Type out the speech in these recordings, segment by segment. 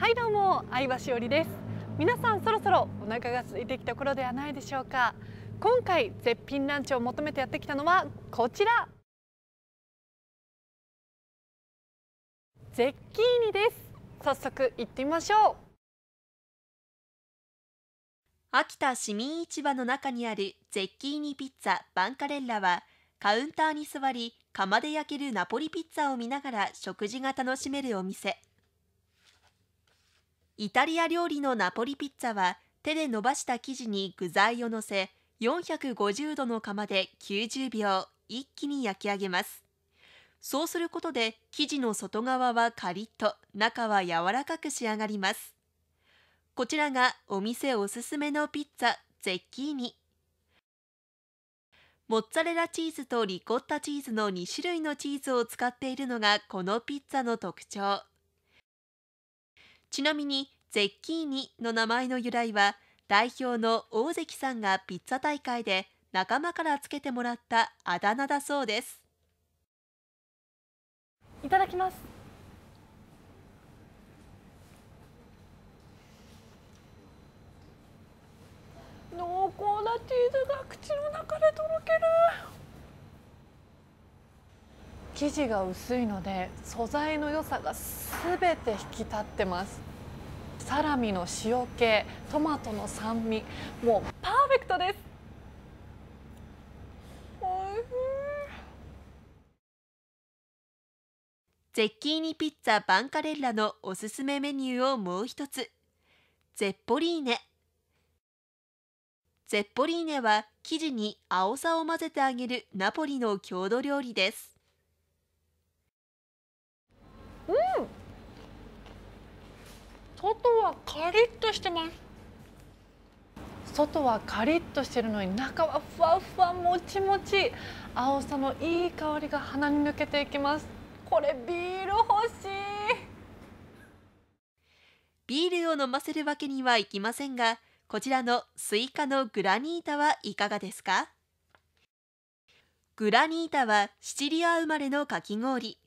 はいどうも相葉しおりです皆さんそろそろお腹が空いてきた頃ではないでしょうか今回絶品ランチを求めてやってきたのはこちらゼッキーニです早速行ってみましょう秋田市民市場の中にあるゼッキーニピッツァバンカレッラはカウンターに座り窯で焼けるナポリピッツァを見ながら食事が楽しめるお店イタリア料理のナポリピッツァは手で伸ばした生地に具材をのせ450度の釜で90秒一気に焼き上げますそうすることで生地の外側はカリッと中は柔らかく仕上がりますこちらがお店おすすめのピッツァゼッキーニモッツァレラチーズとリコッタチーズの2種類のチーズを使っているのがこのピッツァの特徴ちなみにゼッキーニの名前の由来は代表の大関さんがピッツァ大会で仲間からつけてもらったあだ名だそうですいただきます濃厚なチーズが口の中でとろける生地が薄いので素材の良さが全て引き立ってますサラミの塩気トマトの酸味もうパーフェクトですおいゼッキーニピッツァバンカレッラのおすすめメニューをもう一つゼッポリーネゼッポリーネは生地に青さを混ぜてあげるナポリの郷土料理ですうん外はカリッとしてます外はカリッとしてるのに中はふわふわもちもち青さのいい香りが鼻に抜けていきますこれビール欲しいビールを飲ませるわけにはいきませんがこちらのスイカのグラニータはいかがですかグラニータはシチリア生まれのかき氷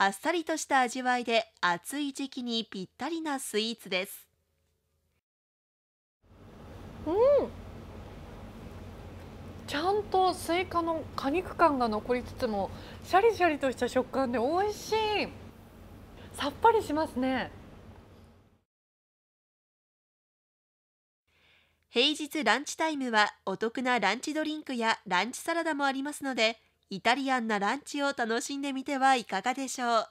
あっさりとした味わいで暑い時期にぴったりなスイーツです。うんちゃんとスイカの果肉感が残りつつもシャリシャリとした食感で美味しいさっぱりしますね平日ランチタイムはお得なランチドリンクやランチサラダもありますのでイタリアンなランチを楽しんでみてはいかがでしょう